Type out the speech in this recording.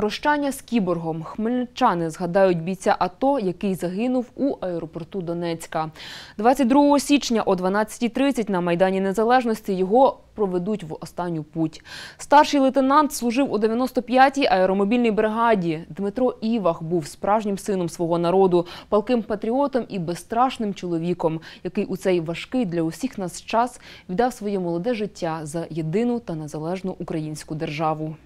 Прощання з кіборгом. Хмельничани згадають бійця АТО, який загинув у аеропорту Донецька. 22 січня о 12.30 на Майдані Незалежності його проведуть в останню путь. Старший лейтенант служив у 95-й аеромобільній бригаді. Дмитро Івах був справжнім сином свого народу, палким патріотом і безстрашним чоловіком, який у цей важкий для усіх нас час віддав своє молоде життя за єдину та незалежну українську державу.